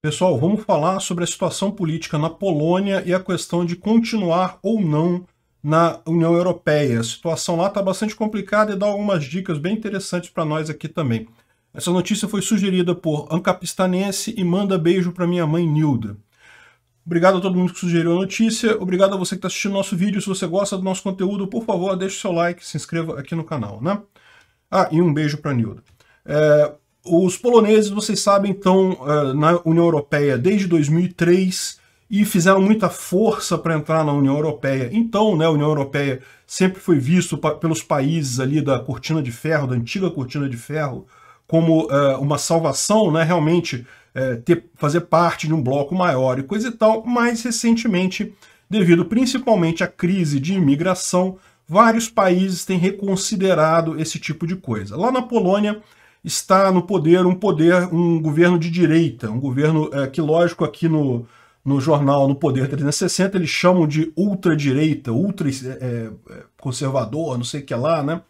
Pessoal, vamos falar sobre a situação política na Polônia e a questão de continuar ou não na União Europeia. A situação lá está bastante complicada e dá algumas dicas bem interessantes para nós aqui também. Essa notícia foi sugerida por Ancapistanense e manda beijo para minha mãe Nilda. Obrigado a todo mundo que sugeriu a notícia, obrigado a você que está assistindo nosso vídeo. Se você gosta do nosso conteúdo, por favor, deixe seu like, se inscreva aqui no canal, né? Ah, e um beijo para Nilda. É, os poloneses, vocês sabem, estão uh, na União Europeia desde 2003 e fizeram muita força para entrar na União Europeia. Então, né, a União Europeia sempre foi visto pelos países ali da Cortina de Ferro, da antiga Cortina de Ferro, como uh, uma salvação, né, realmente uh, ter, fazer parte de um bloco maior e coisa e tal, mas recentemente, devido principalmente à crise de imigração, vários países têm reconsiderado esse tipo de coisa. Lá na Polônia, está no poder um poder, um governo de direita, um governo é, que, lógico, aqui no, no jornal No Poder 360 eles chamam de ultradireita, ultra é, é, conservador, não sei o que lá, né?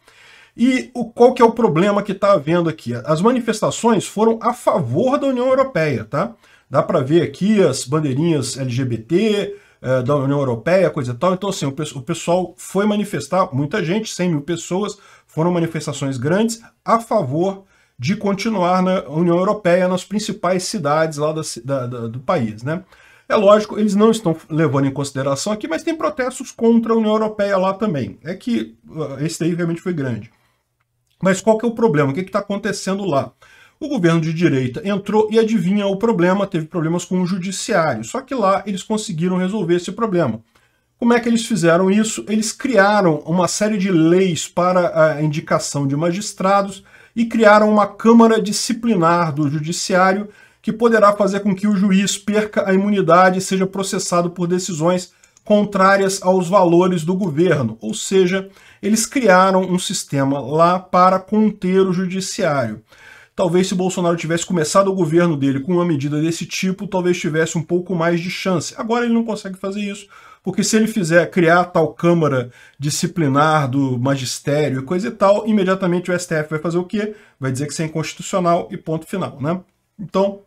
E o, qual que é o problema que está havendo aqui? As manifestações foram a favor da União Europeia, tá? Dá para ver aqui as bandeirinhas LGBT, é, da União Europeia, coisa e tal. Então, assim, o, o pessoal foi manifestar, muita gente, 100 mil pessoas, foram manifestações grandes a favor de continuar na União Europeia, nas principais cidades lá da, da, da, do país. Né? É lógico, eles não estão levando em consideração aqui, mas tem protestos contra a União Europeia lá também. É que ah, esse daí realmente foi grande. Mas qual que é o problema? O que está acontecendo lá? O governo de direita entrou e adivinha o problema, teve problemas com o judiciário. Só que lá eles conseguiram resolver esse problema. Como é que eles fizeram isso? Eles criaram uma série de leis para a indicação de magistrados e criaram uma Câmara Disciplinar do Judiciário que poderá fazer com que o juiz perca a imunidade e seja processado por decisões contrárias aos valores do governo, ou seja, eles criaram um sistema lá para conter o judiciário. Talvez se Bolsonaro tivesse começado o governo dele com uma medida desse tipo, talvez tivesse um pouco mais de chance. Agora ele não consegue fazer isso porque se ele fizer criar tal câmara disciplinar do magistério e coisa e tal, imediatamente o STF vai fazer o quê? Vai dizer que isso é inconstitucional e ponto final, né? Então,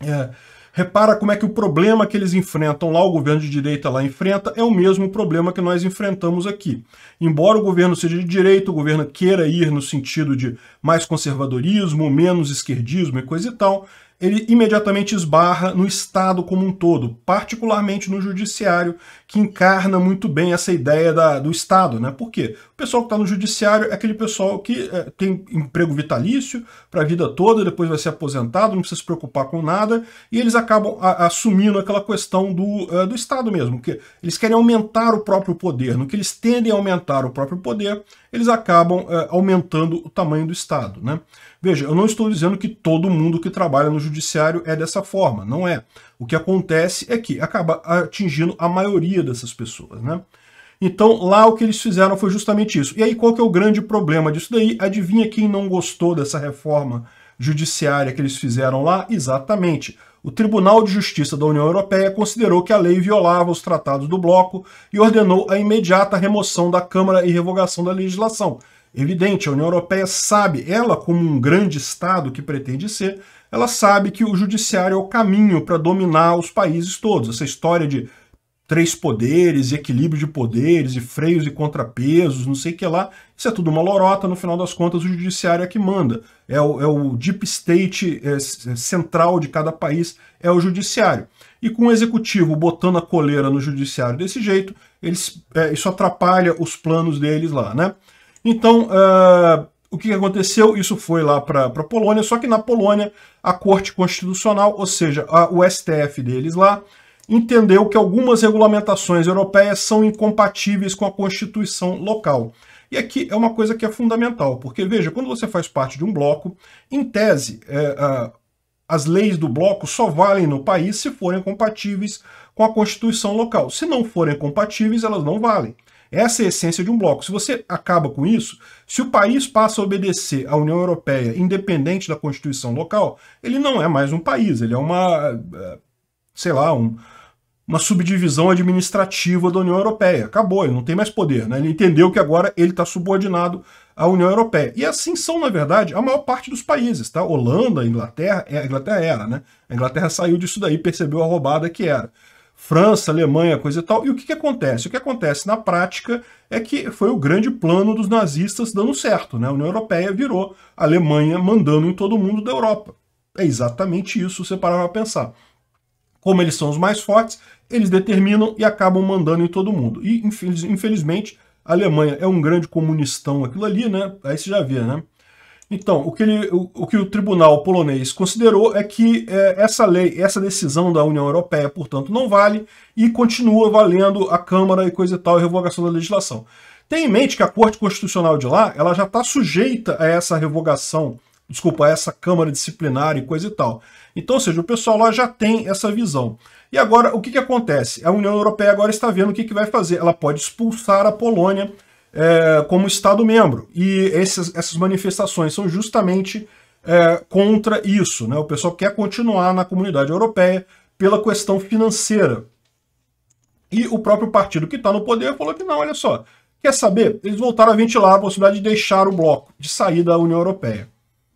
é, repara como é que o problema que eles enfrentam lá, o governo de direita lá enfrenta, é o mesmo problema que nós enfrentamos aqui. Embora o governo seja de direita, o governo queira ir no sentido de mais conservadorismo, menos esquerdismo e coisa e tal, ele imediatamente esbarra no Estado como um todo, particularmente no judiciário, que encarna muito bem essa ideia da, do Estado. Né? Por quê? O pessoal que está no judiciário é aquele pessoal que é, tem emprego vitalício para a vida toda, depois vai ser aposentado, não precisa se preocupar com nada, e eles acabam a, assumindo aquela questão do, uh, do Estado mesmo, que eles querem aumentar o próprio poder. No que eles tendem a aumentar o próprio poder, eles acabam uh, aumentando o tamanho do Estado. Né? Veja, eu não estou dizendo que todo mundo que trabalha no judiciário é dessa forma, não é. O que acontece é que acaba atingindo a maioria dessas pessoas, né? Então, lá o que eles fizeram foi justamente isso. E aí, qual que é o grande problema disso daí? Adivinha quem não gostou dessa reforma judiciária que eles fizeram lá? Exatamente. O Tribunal de Justiça da União Europeia considerou que a lei violava os tratados do bloco e ordenou a imediata remoção da Câmara e revogação da legislação. Evidente, a União Europeia sabe, ela como um grande Estado que pretende ser, ela sabe que o judiciário é o caminho para dominar os países todos. Essa história de três poderes, e equilíbrio de poderes, e freios e contrapesos, não sei o que lá, isso é tudo uma lorota, no final das contas o judiciário é que manda. É o, é o deep state é, é central de cada país, é o judiciário. E com o executivo botando a coleira no judiciário desse jeito, eles, é, isso atrapalha os planos deles lá, né? Então, uh, o que aconteceu? Isso foi lá para a Polônia, só que na Polônia, a Corte Constitucional, ou seja, a, o STF deles lá, entendeu que algumas regulamentações europeias são incompatíveis com a Constituição local. E aqui é uma coisa que é fundamental, porque veja, quando você faz parte de um bloco, em tese, é, a, as leis do bloco só valem no país se forem compatíveis com a Constituição local. Se não forem compatíveis, elas não valem. Essa é a essência de um bloco. Se você acaba com isso, se o país passa a obedecer à União Europeia independente da constituição local, ele não é mais um país, ele é uma, eh, sei lá, um, uma subdivisão administrativa da União Europeia. Acabou, ele não tem mais poder. Né? Ele entendeu que agora ele está subordinado à União Europeia. E assim são, na verdade, a maior parte dos países. Tá? Holanda, Inglaterra, é, a Inglaterra era, né? A Inglaterra saiu disso daí, percebeu a roubada que era. França, Alemanha, coisa e tal. E o que, que acontece? O que acontece na prática é que foi o grande plano dos nazistas dando certo. Né? A União Europeia virou a Alemanha mandando em todo mundo da Europa. É exatamente isso, se você parar para pensar. Como eles são os mais fortes, eles determinam e acabam mandando em todo mundo. E, infelizmente, a Alemanha é um grande comunistão aquilo ali, né? Aí você já vê, né? Então, o que, ele, o, o, que o tribunal polonês considerou é que é, essa lei, essa decisão da União Europeia, portanto, não vale e continua valendo a Câmara e coisa e tal, e revogação da legislação. Tem em mente que a Corte Constitucional de lá, ela já está sujeita a essa revogação, desculpa, a essa Câmara Disciplinar e coisa e tal. Então, ou seja, o pessoal lá já tem essa visão. E agora, o que, que acontece? A União Europeia agora está vendo o que, que vai fazer. Ela pode expulsar a Polônia é, como Estado-membro. E esses, essas manifestações são justamente é, contra isso. Né? O pessoal quer continuar na comunidade europeia pela questão financeira. E o próprio partido que está no poder falou que não, olha só. Quer saber? Eles voltaram a ventilar a possibilidade de deixar o bloco, de sair da União Europeia.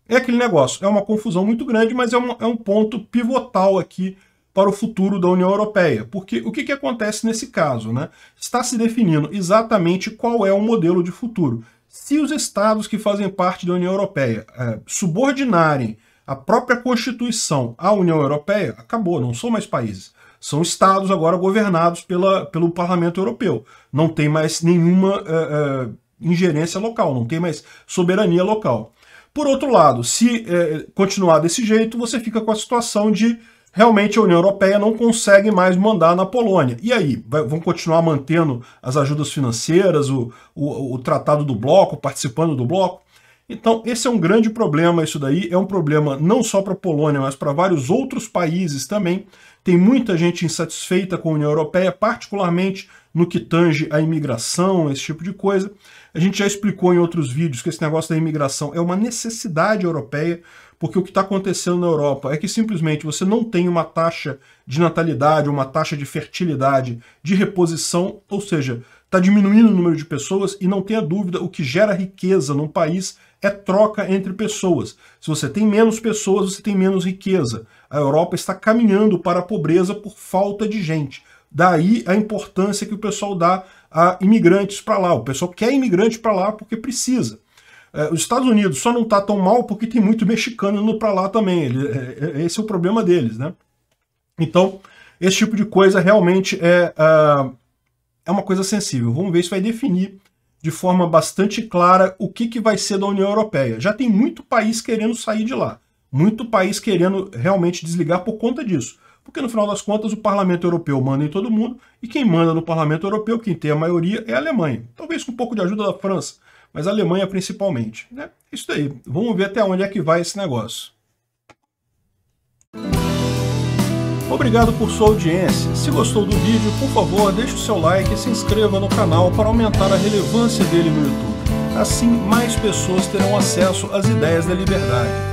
É aquele negócio, é uma confusão muito grande, mas é um, é um ponto pivotal aqui para o futuro da União Europeia. Porque o que, que acontece nesse caso? Né? Está se definindo exatamente qual é o modelo de futuro. Se os estados que fazem parte da União Europeia é, subordinarem a própria Constituição à União Europeia, acabou, não são mais países. São estados agora governados pela, pelo Parlamento Europeu. Não tem mais nenhuma é, é, ingerência local, não tem mais soberania local. Por outro lado, se é, continuar desse jeito, você fica com a situação de realmente a União Europeia não consegue mais mandar na Polônia. E aí? Vai, vão continuar mantendo as ajudas financeiras, o, o, o tratado do bloco, participando do bloco? Então, esse é um grande problema, isso daí é um problema não só para a Polônia, mas para vários outros países também. Tem muita gente insatisfeita com a União Europeia, particularmente no que tange a imigração, esse tipo de coisa. A gente já explicou em outros vídeos que esse negócio da imigração é uma necessidade europeia, porque o que está acontecendo na Europa é que simplesmente você não tem uma taxa de natalidade, uma taxa de fertilidade, de reposição, ou seja, está diminuindo o número de pessoas e não tenha dúvida, o que gera riqueza num país é troca entre pessoas. Se você tem menos pessoas, você tem menos riqueza. A Europa está caminhando para a pobreza por falta de gente. Daí a importância que o pessoal dá a imigrantes para lá. O pessoal quer imigrante para lá porque precisa. É, os Estados Unidos só não está tão mal porque tem muito mexicano indo para lá também. Ele, é, é, é, esse é o problema deles, né? Então, esse tipo de coisa realmente é, uh, é uma coisa sensível. Vamos ver se vai definir de forma bastante clara o que, que vai ser da União Europeia. Já tem muito país querendo sair de lá, muito país querendo realmente desligar por conta disso. Porque no final das contas o Parlamento Europeu manda em todo mundo e quem manda no Parlamento Europeu, quem tem a maioria, é a Alemanha. Talvez com um pouco de ajuda da França, mas a Alemanha principalmente. Né? Isso daí. Vamos ver até onde é que vai esse negócio. Obrigado por sua audiência. Se gostou do vídeo, por favor, deixe o seu like e se inscreva no canal para aumentar a relevância dele no YouTube. Assim, mais pessoas terão acesso às ideias da liberdade.